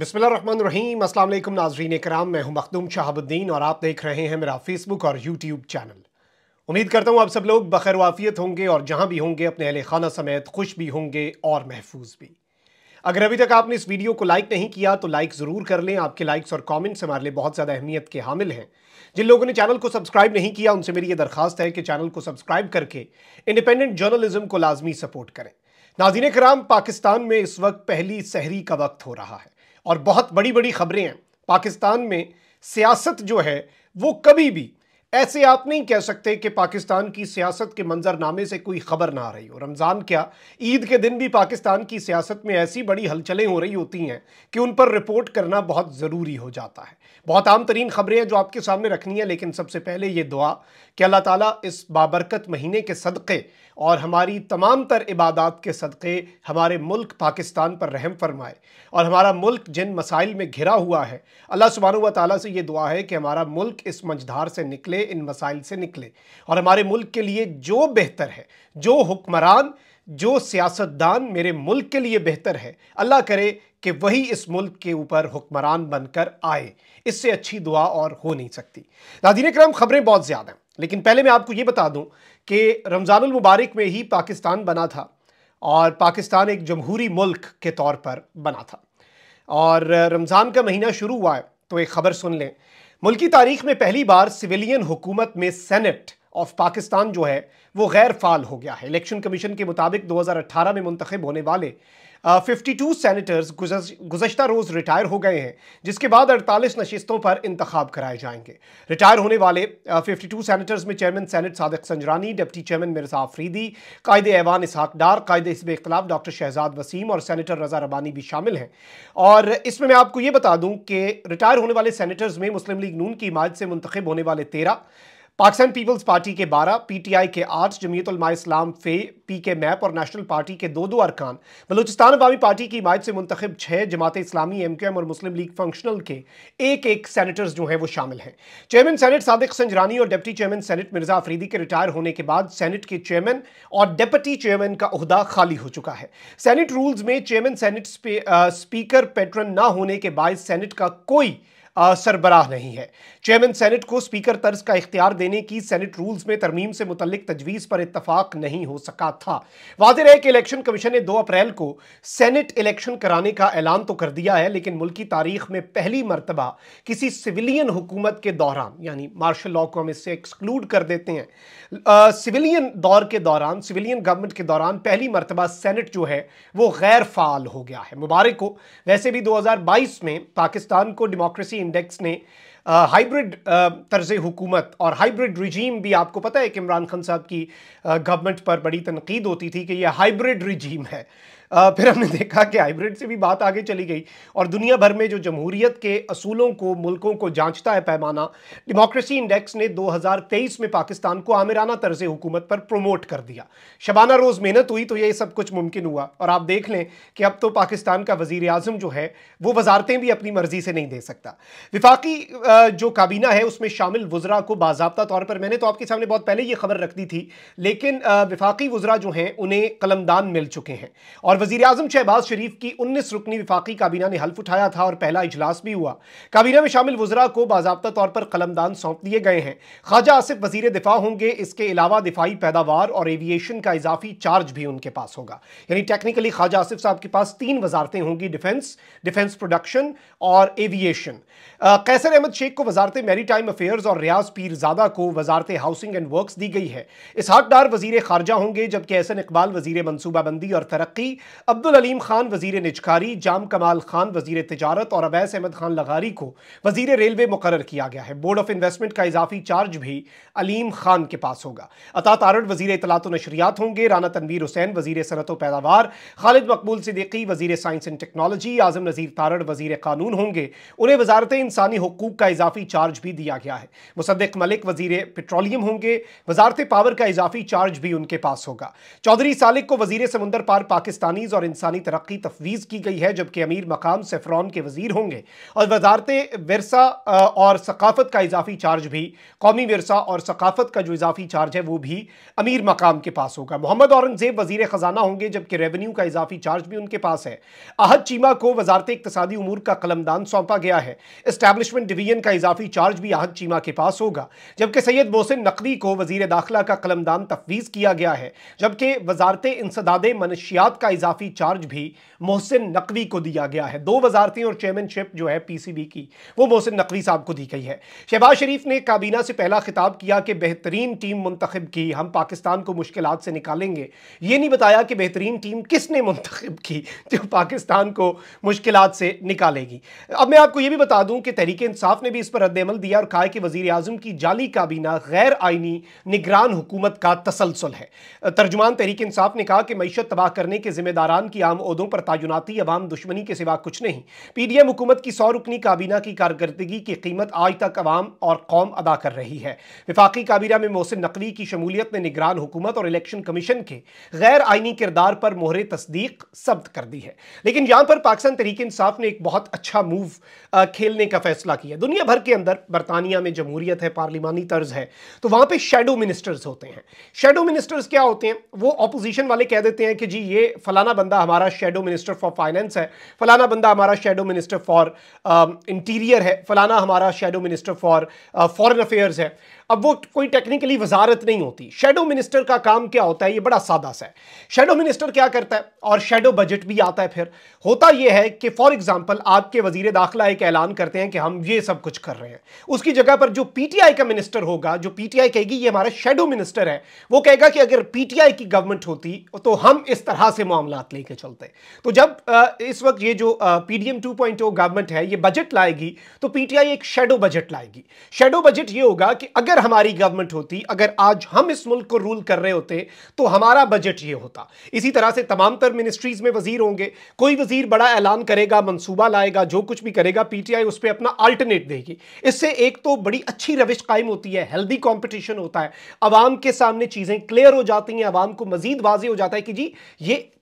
बिसमीम अल्लाम नाजरीन कराम मैं हूं मखदूम शहाबुद्दीन और आप देख रहे हैं मेरा फेसबुक और यूट्यूब चैनल उम्मीद करता हूं आप सब लोग बखैर वाफियत होंगे और जहां भी होंगे अपने अहले खाना समेत खुश भी होंगे और महफूज भी अगर अभी तक आपने इस वीडियो को लाइक नहीं किया तो लाइक ज़रूर कर लें आपके लाइक्स और कमेंट्स हमारे लिए बहुत ज़्यादा अहमियत के हामिल हैं जिन लोगों ने चैनल को सब्सक्राइब नहीं किया उनसे मेरी ये दरख्वास्त है कि चैनल को सब्सक्राइब करके इंडिपेंडेंट जर्नलिज्म को लाजमी सपोर्ट करें नाजीन कराम पाकिस्तान में इस वक्त पहली सहरी का वक्त हो रहा है और बहुत बड़ी बड़ी खबरें हैं पाकिस्तान में सियासत जो है वो कभी भी ऐसे आप नहीं कह सकते कि पाकिस्तान की सियासत के मंजरनामे से कोई खबर ना आ रही हो रमज़ान क्या ईद के दिन भी पाकिस्तान की सियासत में ऐसी बड़ी हलचलें हो रही होती हैं कि उन पर रिपोर्ट करना बहुत ज़रूरी हो जाता है बहुत आम तरीन खबरें हैं जो आपके सामने रखनी है लेकिन सबसे पहले ये दुआ कि अल्लाह ताला इस बाबरकत महीने के सदक़े और हमारी तमाम तर इबादत के सदक़े हमारे मुल्क पाकिस्तान पर रहम फरमाए और हमारा मुल्क जिन मसाइल में घिरा हुआ है अल्लाह सुबहान व ताली से ये दुआ है कि हमारा मुल्क इस मंझधार से निकले इन मसाइल से निकले और हमारे मुल्क के लिए जो बेहतर है जो हुक्मरान जो सियासतदान मेरे मुल्क के लिए बेहतर है अल्लाह करे कि वही इस मुल्क के ऊपर हुक्मरान बनकर आए इससे अच्छी दुआ और हो नहीं सकती नादिन कराम खबरें बहुत ज़्यादा हैं लेकिन पहले मैं आपको ये बता दूं कि रमज़ानमबारक में ही पाकिस्तान बना था और पाकिस्तान एक जमहूरी मुल्क के तौर पर बना था और रमज़ान का महीना शुरू हुआ है तो एक ख़बर सुन लें मुल्की तारीख में पहली बार सिविलियन हुकूमत में सेनेट ऑफ पाकिस्तान जो है वो गैर फाल हो गया है इलेक्शन कमीशन के मुताबिक 2018 में मुंतखब होने वाले फिफ्टी टू सैनिटर्स गुजशत रोज़ रिटायर हो गए हैं जिसके बाद अड़तालीस नशस्तों पर इंतखब कराए जाएंगे रिटायर होने वाले फिफ्टी टू सैनिटर्स में chairman senate Sadiq Sanjrani deputy chairman Mirza Afridi कायद ऐवान इसहाक डार कायद हिसब इख्लाफ डॉक्टर शहजाद वसीम और सैनिटर रजा रबानी भी शामिल हैं और इसमें मैं आपको ये बता दूँ कि रिटायर होने वाले सैनिटर्स में मुस्लिम लीग नून की हिमात से मुंतखब होने वाले तेरह पाकिस्तान पीपल्स पार्टी के 12, पीटीआई के 8, जमीयतलमा इस्लाम फे पी के मैप और नेशनल पार्टी के दो दो अरकान बलूचिस्तान अवामी पार्टी की हिमायत से मुंतब छः Jamaat Islami M Q M और मुस्लिम लीग फंक्शनल के एक एक सैनिटर्स जो हैं वो शामिल हैं चेयरमैन सेनेट सादिक संजरानी और deputy chairman senate Mirza Afridi के रिटायर होने के बाद सेनेट के चेयरमैन और डिप्टी चेयरमैन का अहदा खाली हो चुका है सेनेट रूल्स में चेयरमैन सेनेट स्पीकर पेटर्न ना होने के बाद सेनेट का कोई सरबराह नहीं है चेयरमैन सेनेट को स्पीकर तर्ज का इख्तियार देने की सेनेट रूल्स में तरमीम से मुतलिक तजवीज़ पर इतफाक नहीं हो सका था वाजह है कि इलेक्शन कमीशन ने दो अप्रैल को सेनेट इलेक्शन कराने का ऐलान तो कर दिया है लेकिन मुल्की तारीख में पहली मरतबा किसी सिविलियन हुकूमत के दौरान यानी मार्शल लॉ को हम इससे एक्सक्लूड कर देते हैं सिविलियन दौर के दौरान सिविलियन गवर्नमेंट के दौरान पहली मरतबा सेनेट जो है वो गैर फाल हो गया है मुबारक को वैसे भी बाईस में पाकिस्तान को डेमोक्रेसी इंडेक्स ने हाइब्रिड तर्ज हुकूमत और हाइब्रिड रिजीम भी आपको पता है कि इमरान खान साहब की गवर्नमेंट पर बड़ी तनकीद होती थी कि यह हाइब्रिड रिजीम है फिर हमने देखा कि हाइब्रिड से भी बात आगे चली गई और दुनिया भर में जो जमहूरीत के असूलों को मुल्कों को जांचता है पैमाना डेमोक्रेसी इंडेक्स ने 2023 में पाकिस्तान को आमिराना तर्ज हुकूमत पर प्रमोट कर दिया शबाना रोज़ मेहनत हुई तो ये सब कुछ मुमकिन हुआ और आप देख लें कि अब तो पाकिस्तान का वजीर अजम जो है वो वजारतें भी अपनी मर्जी से नहीं दे सकता विफाकी जो काबीना है उसमें शामिल वज़रा को बाबा तौर पर मैंने तो आपके सामने बहुत पहले ये खबर रख दी थी लेकिन विफाकी वजरा जो हैं उन्हें कलमदान मिल चुके हैं और वजीर अजम शहबाज शरीफ की उन्नीस रुकनी विफाकी काबीना ने हल्फ उठाया था और पहला इजलास भी हुआ काबीना में शामिल वजरा को बाबा तौर पर कलमदान सौंप दिए गए हैं ख्वाजा आसिफ वजीर दिफा होंगे इसके अलावा दिफाई पैदावार और एविएशन का इजाफी चार्ज भी उनके पास होगा यानी टेक्निकली ख्वाजा आसिफ साहब के पास तीन वजारतें होंगी डिफेंस डिफेंस प्रोडक्शन और एविएशन कैसर अहमद शेख को वजारत मेरी टाइम अफेयर्स और रियाज पीरजादा को वजारत हाउसिंग एंड वर्क दी गई है इसहाकदार वजीर खारजा होंगे जबकि एहसन इकबाल वजीर मनसूबाबंदी और तरक्की अब्दुल अलीम खान वजीर निजकारी जाम कमाल खान वजीर तजारत और अवैस अहमद खान लगारी को वजीर रेलवे मुकर किया गया है बोर्ड ऑफ इन्वेस्टमेंट का इजाफी चार्ज भी अलीम खान के पास होगा अता तारड़ वजी इतलात नशरियात होंगे राना तनवीर हुसैन वजीर सनत पैदावार खालिद मकबूल सिद्दीकी वजी science and technology Azam Nazeer Tarar वजी कानून होंगे उन्हें वजारत इंसानी हकूक का इजाफी चार्ज भी दिया गया है मुसदक मलिक वजीर पेट्रोलियम होंगे वजारत पावर का इजाफी चार्ज भी उनके पास होगा चौधरी सालिक को वजीर समुंदर पार पाकिस्तानी तमीज़ और इंसानी तरक्की तफवीज़ की गई है जबकि अमीर मकाम सेफ्रॉन के वजीर होंगे और वजारत वरसा और सकाफत का इजाफी चार्ज भी कौमी वरसा और सकाफत का जो इजाफी चार्ज है वो भी अमीर मकाम के पास होगा मोहम्मद औरंगजेब वजीर ख़जाना होंगे जबकि रेवन्यू का इजाफी चार्ज भी उनके पास है अहद चीमा को वजारत इकतदी उमूर का कलमदान सौंपा गया है इस्टेबलिशमेंट डिवीजन का इजाफी चार्ज भी अहद चीमा के पास होगा जबकि सैयद मोहसिन नकवी को वजीर दाखिला का कलमदान तफवीज़ किया गया है जबकि वजारत इंसदाद मनशियात का इजाफी चार्ज भी मोहसिन नकवी को दिया गया है दो वजारतें और चेयरमैनशिप जो है पीसीबी की वो मोहसिन नकवी साहब को दी गई है शहबाज शरीफ ने काबीना से पहला खिताब किया कि बेहतरीन टीम मुंतखब की हम पाकिस्तान को मुश्किल से निकालेंगे ये नहीं बताया कि बेहतरीन टीम किसने मुंतखब की जो पाकिस्तान को मुश्किल से निकालेगी अब मैं आपको यह भी बता दूं कि तहरीक इंसाफ ने भी इस पर रद्दमल दिया और कहा कि वजीर अजम की जाली काबीना गैर आइनी निगरान हुकूमत का तसलसल है तर्जुमान तहरीक इंसाफ ने कहा कि मीशत तबाह करने के जिम्मेदार किरदारान की आम अहदों पर ताजुनाती अवाम दुश्मनी के सिवा कुछ नहीं पी डी एम हुकूमत की सौ रुकनी काबीना की कारकर्दगी की कीमत आज तक अवाम और कौम अदा कर रही है विफाकी काबीना में मोहसिन नकवी की शमूलियत ने निगरान हुकूमत और इलेक्शन कमीशन के गैर आइनी किरदार पर मोहर तस्दीक सब्त कर दी है लेकिन यहाँ पर पाकिस्तान तहरीक इंसाफ ने एक बहुत अच्छा मूव खेलने का फैसला किया दुनिया भर के अंदर बरतानिया में जमहूरियत है पार्लिमानी तर्ज है तो वहाँ पर शेडो मिनिस्टर्स होते हैं शेडो मिनिस्टर्स क्या होते हैं वो अपोजिशन वाले कह देते हैं कि जी ये फला फलाना बंदा हमारा शेडो मिनिस्टर फॉर फाइनेंस है फलाना बंदा हमारा शेडो मिनिस्टर फॉर इंटीरियर है फलाना हमारा shadow minister for foreign affairs है अब वो कोई टेक्निकली वजारत नहीं होती शेडो मिनिस्टर का काम क्या होता है ये बड़ा सादा सा है शेडो मिनिस्टर क्या करता है और शेडो बजट भी आता है फिर होता ये है कि फॉर एग्जांपल आपके वजीर दाखिला एक ऐलान करते हैं कि हम ये सब कुछ कर रहे हैं उसकी जगह पर जो पीटीआई का मिनिस्टर होगा जो पीटीआई कहेगी ये हमारा शेडो मिनिस्टर है वो कहेगा कि अगर पीटीआई की गवर्नमेंट होती तो हम इस तरह से मामला लात लेके चलते हैं तो जब इस वक्त ये जो पीडीएम 2.0 गवर्नमेंट है ये बजट लाएगी तो पीटीआई एक शेडो बजट लाएगी शेडो बजट ये होगा कि अगर हमारी गवर्नमेंट होती अगर आज हम इस मुल्क को रूल कर रहे होते तो हमारा बजट ये होता इसी तरह से तमाम तर मिनिस्ट्रीज में वजीर होंगे कोई वजीर बड़ा ऐलान करेगा मनसूबा लाएगा जो कुछ भी करेगा पीटीआई उस पर अपना अल्टरनेट देगी इससे एक तो बड़ी अच्छी रविश कायम होती है हेल्दी कॉम्पिटिशन होता है अवाम के सामने चीज़ें क्लियर हो जाती हैं अवाम को मजीद वाजे हो जाता है कि जी ये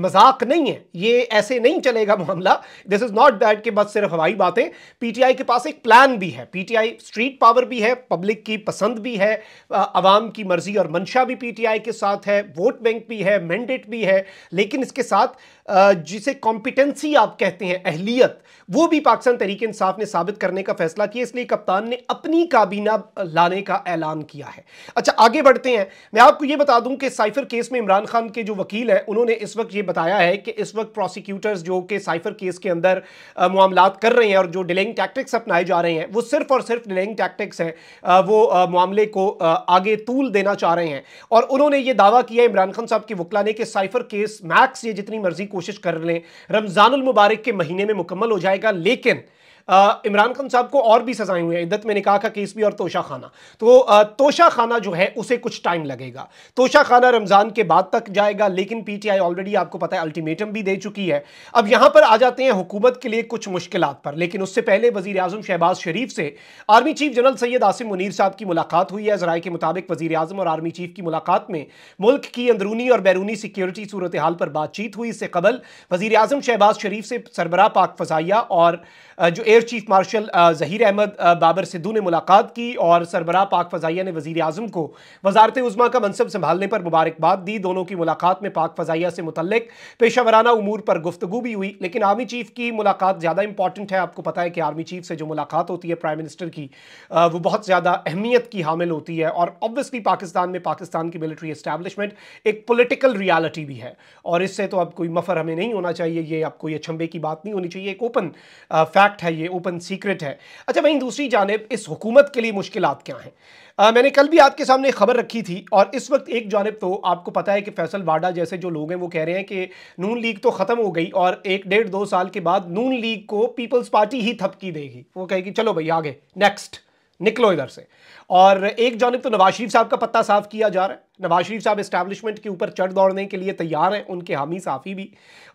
मजाक नहीं है ये ऐसे नहीं चलेगा मामला दिस इज नॉट दैट कि बस सिर्फ हवाई बातें पीटीआई के पास एक प्लान भी है पीटीआई स्ट्रीट पावर भी है पब्लिक की पसंद भी है आवाम की मर्जी और मंशा भी पीटीआई के साथ है वोट बैंक भी है मैंडेट भी है लेकिन इसके साथ जिसे कॉम्पिटेंसी आप कहते हैं अहलियत वो भी पाकिस्तान तरीक इंसाफ ने साबित करने का फैसला किया इसलिए कप्तान ने अपनी काबीना लाने का ऐलान किया है अच्छा आगे बढ़ते हैं मैं आपको ये बता दूं कि साइफर केस में इमरान खान के जो वकील हैं उन्होंने इस वक्त ये बताया है कि इस वक्त प्रोसिक्यूटर्स जो कि साइफर केस के अंदर मामला कर रहे हैं और जो डिलेइंग टैक्टिक्स अपनाए जा रहे हैं वो सिर्फ और सिर्फ डिलेइंग टैक्टिक्स हैं वो मामले को आगे तूल देना चाह रहे हैं और उन्होंने ये दावा किया इमरान खान साहब की वकला ने कि साइफर केस मैक्स ये जितनी मर्जी कोशिश कर लें रमज़ान मुबारक के महीने में मुकम्मल हो जाएगा लेकिन इमरान खान साहब को और भी सजाएं हुई हैं इद्दत में निकाह का केस भी और तोशा खाना तो तोशा खाना जो है उसे कुछ टाइम लगेगा तोशा खाना रमज़ान के बाद तक जाएगा लेकिन पीटीआई ऑलरेडी आपको पता है अल्टीमेटम भी दे चुकी है अब यहां पर आ जाते हैं हुकूमत के लिए कुछ मुश्किल पर लेकिन उससे पहले वजीर आजम शहबाज शरीफ से army chief general Syed Asim Munir साहब की मुलाकात हुई है जराये के मुताबिक वजीर आजम और आर्मी चीफ की मुलाकात में मुल्क की अंदरूनी और बैरूनी सिक्योरिटी सूरत हाल पर बातचीत हुई इससे कबल वजी आजम शहबाज शरीफ से सरबरा पाक फजाइया और जो air chief marshal Zaheer Ahmed Babar Sidhu ने मुलाकात की और सरबरा पाक फ़जाइया ने वजीर अजम को वजारत उज़मा का मनसब संभालने पर मुबारकबाद दी दोनों की मुलाकात में पाक फ़जाइया से मुतलक पेशा वराना उमूर पर गुफ्तु भी हुई लेकिन आर्मी चीफ की मुलाकात ज़्यादा इंपॉर्टेंट है आपको पता है कि आर्मी चीफ से जो मुलाकात होती है प्राइम मिनिस्टर की वो बहुत ज़्यादा अहमियत की हामिल होती है और ऑब्वियसली पाकिस्तान में पाकिस्तान की मिलिट्री इस्टेबलिशमेंट एक पोलिटिकल रियालिटी भी है और इससे तो अब कोई मफर हमें नहीं होना चाहिए ये आपको ये अछंबे की बात नहीं होनी चाहिए एक ओपन फैक्ट है ये ये ओपन सीक्रेट है अच्छा वहीं दूसरी जानब इस हुकूमत के लिए मुश्किल क्या हैं आ, मैंने कल भी आपके सामने खबर रखी थी और इस वक्त एक जानब तो आपको पता है कि फैसल वाडा जैसे जो लोग हैं वो कह रहे हैं कि नून लीग तो ख़त्म हो गई और एक डेढ़ दो साल के बाद नून लीग को पीपल्स पार्टी ही थपकी देगी वो कहेगी चलो भाई आगे नेक्स्ट निकलो इधर से और एक जानब तो नवाज शरीफ साहब का पत्ता साफ किया जा रहा है नवाज शरीफ साहब इस्टेब्लिशमेंट के ऊपर चढ़ दौड़ने के लिए तैयार हैं उनके हामी साफ़ी भी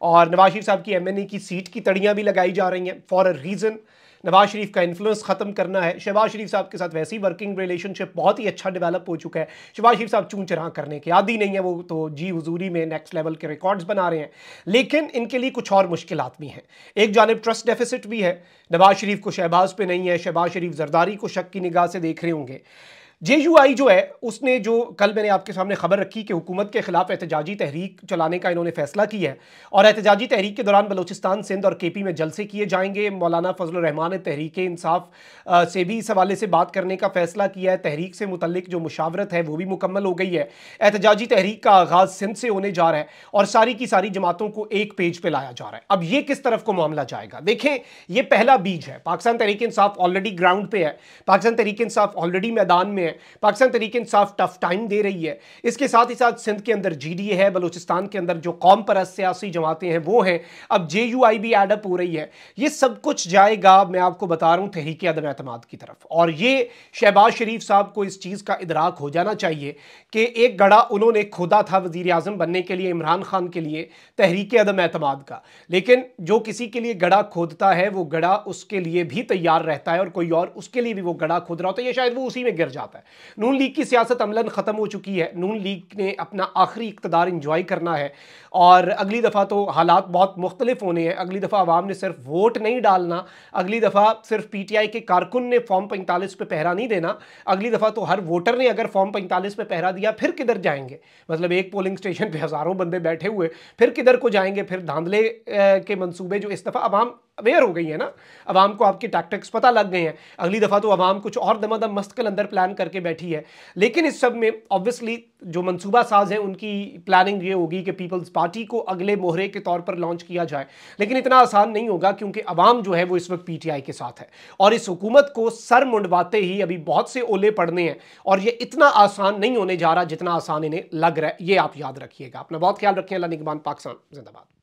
और नवाज शरीफ साहब की एमएनए की सीट की तड़ियाँ भी लगाई जा रही हैं for a reason Nawaz Sharif का इन्फ्लुएंस ख़त्म करना है शहबाज शरीफ साहब के साथ वैसी वर्किंग रिलेशनशिप बहुत ही अच्छा डिवेलप हो चुका है शहबाज शरीफ साहब चूं चरा करने के आदि नहीं है वो तो जी हजूरी में नेक्स्ट लेवल के रिकॉर्ड्स बना रहे हैं लेकिन इनके लिए कुछ और मुश्किल भी हैं एक जानब ट्रस्ट डेफिसिट भी है नवाज शरीफ को शहबाज पर नहीं है शहबाज शरीफ जरदारी को शक की निगाह से देख रहे होंगे जे यू आई जो है उसने जो कल मैंने आपके सामने खबर रखी कि हुकूमत के खिलाफ एहतजाजी तहरीक चलाने का इन्होंने फैसला किया है और एहतजाजी तहरीक के दौरान बलोचिस्तान सिंध और के पी में जलसे किए जाएंगे मौलाना फजल रहमान ने तहरीक इंसाफ से भी इस हवाले से बात करने का फैसला किया है तहरीक से मुतलिक जो मुशावरत है वो भी मुकम्मल हो गई है एहतजाजी तहरीक का आगाज़ सिंध से होने जा रहा है और सारी की सारी जमातों को एक पेज पर पे लाया जा रहा है अब ये किस तरफ को मामला जाएगा देखें यह पहला बीज है पाकिस्तान तहरीक इंसाफ ऑलरेडी ग्राउंड पे है पाकिस्तान तहरीक इंसाफ ऑलरेडी मैदान में हैं पाकिस्तान तरीके इंसाफ टफ टाइम दे रही है इसके साथ ही साथ सिंध के अंदर जी डी ए है बलोचिस्तान के अंदर जो कौम परस्त सियासी जमातें हैं वो हैं अब जे यू आई भी एडअप हो रही है ये सब कुछ जाएगा मैं आपको बता रहा हूँ तहरीक अदम अतमाद की तरफ और ये शहबाज शरीफ साहब को इस चीज़ का इदराक हो जाना चाहिए कि एक गढ़ा उन्होंने खोदा था वजीर अजम बनने के लिए इमरान खान के लिए तहरीक अदम अतमाद का लेकिन जो किसी के लिए गढ़ा खोदता है वो गढ़ा उसके लिए भी तैयार रहता है और कोई और उसके लिए भी वो गढ़ा खोद रहा होता है या शायद वो उसी में गिर जाता है है नून लीग की सियासत अमला ख़त्म हो चुकी है नून लीग ने अपना आखिरी इकतदार इंजॉय करना है और अगली दफ़ा तो हालात बहुत मुख्तलिफ होने हैं अगली दफ़ा आवाम ने सिर्फ वोट नहीं डालना अगली दफ़ा सिर्फ पी टी आई के कारकुन ने फॉर्म पैंतालीस पर पहरा नहीं देना अगली दफ़ा तो हर वोटर ने अगर फॉर्म पैंतालीस पर पहरा दिया फिर किधर जाएंगे मतलब एक पोलिंग स्टेशन पर हज़ारों बंदे बैठे हुए फिर किधर को जाएंगे फिर धांधले के मनसूबे जो इस दफ़ा आवाम अवेयर हो गई है ना अवाम को आपके टैक्टिक्स पता लग गए हैं अगली दफ़ा तो अवाम कुछ और दमादम मस्तकल अंदर प्लान करके बैठी है लेकिन इस सब में ऑब्वियसली जो मनसूबा साज हैं उनकी प्लानिंग ये होगी कि पीपल्स पार्टी को अगले मोहरे के तौर पर लॉन्च किया जाए लेकिन इतना आसान नहीं होगा क्योंकि अवाम जो है वो इस वक्त पी टी आई के साथ है और इस हुकूमत को सर मुंडवाते ही अभी बहुत से ओले पड़ने हैं और ये इतना आसान नहीं होने जा रहा जितना आसान इन्हें लग रहा है ये आप याद रखिएगा अपना बहुत ख्याल रखिए अल्लाह निगमान पाकिस्तान जिंदाबाद